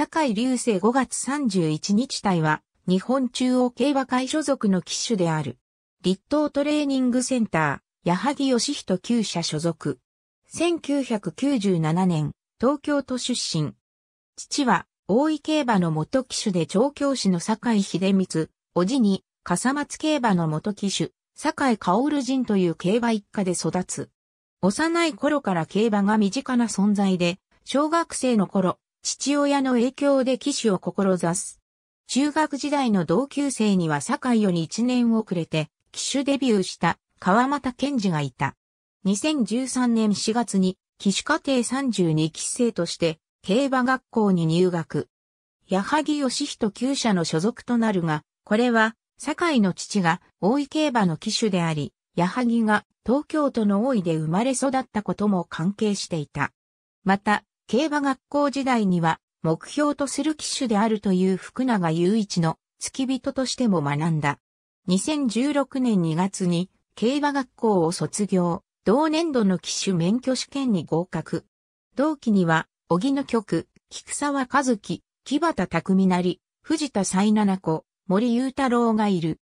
坂井隆生5月31日隊は、日本中央競馬会所属の騎手である。立東トレーニングセンター、矢萩義人旧社所属。1997年、東京都出身。父は、大井競馬の元騎手で調教師の坂井秀光、おじに、笠松競馬の元騎手、坂井薫人という競馬一家で育つ。幼い頃から競馬が身近な存在で、小学生の頃、父親の影響で騎手を志す。中学時代の同級生には堺井より1年遅れて、騎手デビューした川又健二がいた。2013年4月に、騎手家庭32期生として、競馬学校に入学。矢作義人旧社の所属となるが、これは、堺井の父が大井競馬の騎手であり、矢作が東京都の大井で生まれ育ったことも関係していた。また、競馬学校時代には目標とする機種であるという福永雄一の付き人としても学んだ。2016年2月に競馬学校を卒業、同年度の機種免許試験に合格。同期には、小木の局、菊沢和樹、木畑匠成、藤田才七子、森雄太郎がいる。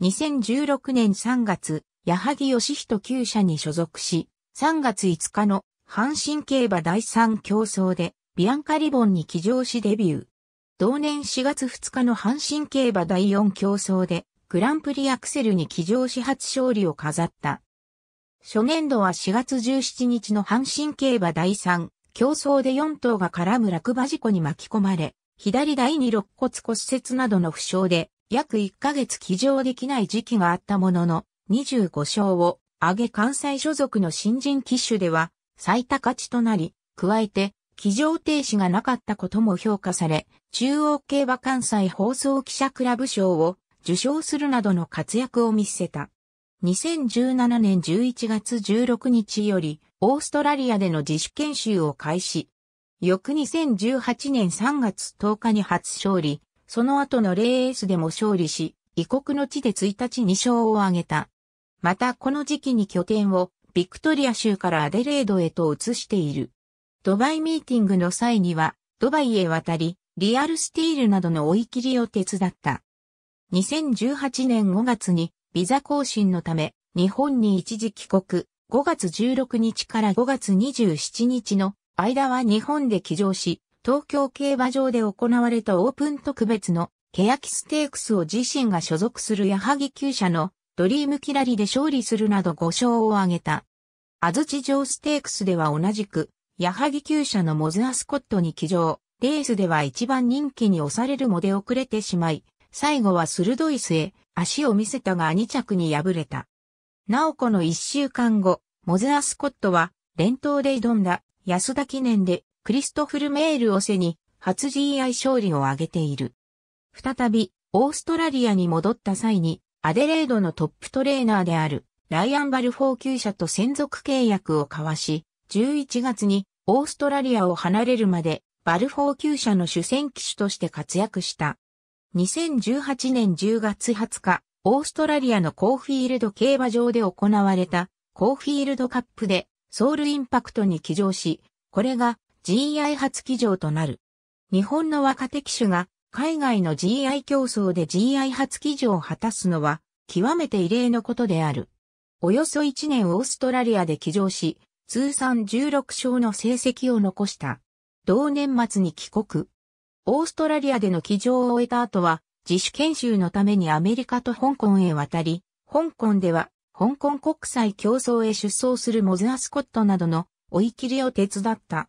2016年3月、矢作義人旧社に所属し、3月5日の阪神競馬第3競争で、ビアンカリボンに騎乗しデビュー。同年4月2日の阪神競馬第4競争で、グランプリアクセルに騎乗し初勝利を飾った。初年度は4月17日の阪神競馬第3競争で4頭が絡む落馬事故に巻き込まれ、左第2肋骨骨折などの負傷で、約1ヶ月騎乗できない時期があったものの、25勝を挙げ関西所属の新人騎手では、最高値となり、加えて、騎乗停止がなかったことも評価され、中央競馬関西放送記者クラブ賞を受賞するなどの活躍を見せた。2017年11月16日より、オーストラリアでの自主研修を開始。翌2018年3月10日に初勝利、その後のレースでも勝利し、異国の地で1日2勝を挙げた。またこの時期に拠点をビクトリア州からアデレードへと移している。ドバイミーティングの際には、ドバイへ渡り、リアルスティールなどの追い切りを手伝った。2018年5月にビザ更新のため日本に一時帰国、5月16日から5月27日の間は日本で起乗し、東京競馬場で行われたオープン特別のケヤキステークスを自身が所属する矢作厩舎のドリームキラリで勝利するなど5勝を挙げた。安土城ステークスでは同じく、矢作厩舎のモズアスコットに騎乗、レースでは一番人気に押されるも出遅れてしまい、最後は鋭い末、足を見せたが2着に敗れた。なおこの1週間後、モズアスコットは、連投で挑んだ安田記念でクリストフルメールを背に初 GI 勝利を挙げている。再びオーストラリアに戻った際にアデレードのトップトレーナーであるライアン・バルフォー厩舎と専属契約を交わし、11月にオーストラリアを離れるまでバルフォー厩舎の主戦機種として活躍した。2018年10月20日、オーストラリアのコーフィールド競馬場で行われたコーフィールドカップでソウルインパクトに騎乗し、これが GI 初騎乗となる。日本の若手騎手が海外の GI 競争で GI 初騎乗を果たすのは、極めて異例のことである。およそ1年オーストラリアで騎乗し、通算16勝の成績を残した。同年末に帰国。オーストラリアでの騎乗を終えた後は、自主研修のためにアメリカと香港へ渡り、香港では、香港国際競争へ出走するモズアスコットなどの追い切りを手伝った。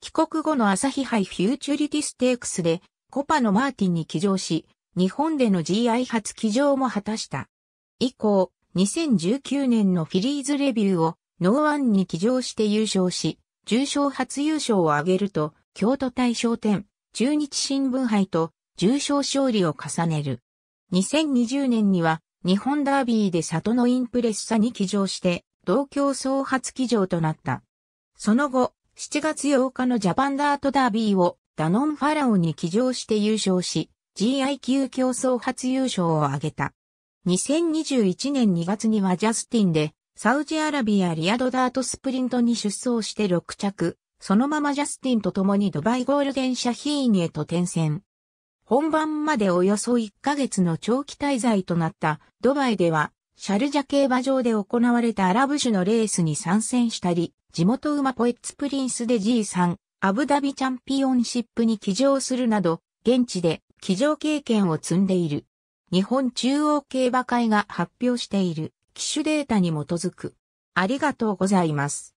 帰国後の朝日杯フューチュリティステークスでコパのマーティンに騎乗し、日本での GI 初騎乗も果たした。以降、2019年のフィリーズレビューをノーワンに騎乗して優勝し、重賞初優勝を挙げると、京都大賞典、中日新聞杯と重賞勝利を重ねる。2020年には、日本ダービーで里のインプレッサに騎乗して、同郷総初騎乗となった。その後、7月8日のジャパンダートダービーをダノンファラオに騎乗して優勝し、GI q 競争初優勝を挙げた。2021年2月にはジャスティンで、サウジアラビアリアドダートスプリントに出走して6着、そのままジャスティンと共にドバイゴールデンシャヒーニへと転戦。本番までおよそ1ヶ月の長期滞在となったドバイでは、シャルジャ競馬場で行われたアラブ種のレースに参戦したり、地元馬ポエッツプリンスで G3、アブダビチャンピオンシップに騎乗するなど、現地で騎乗経験を積んでいる。日本中央競馬会が発表している機種データに基づく。ありがとうございます。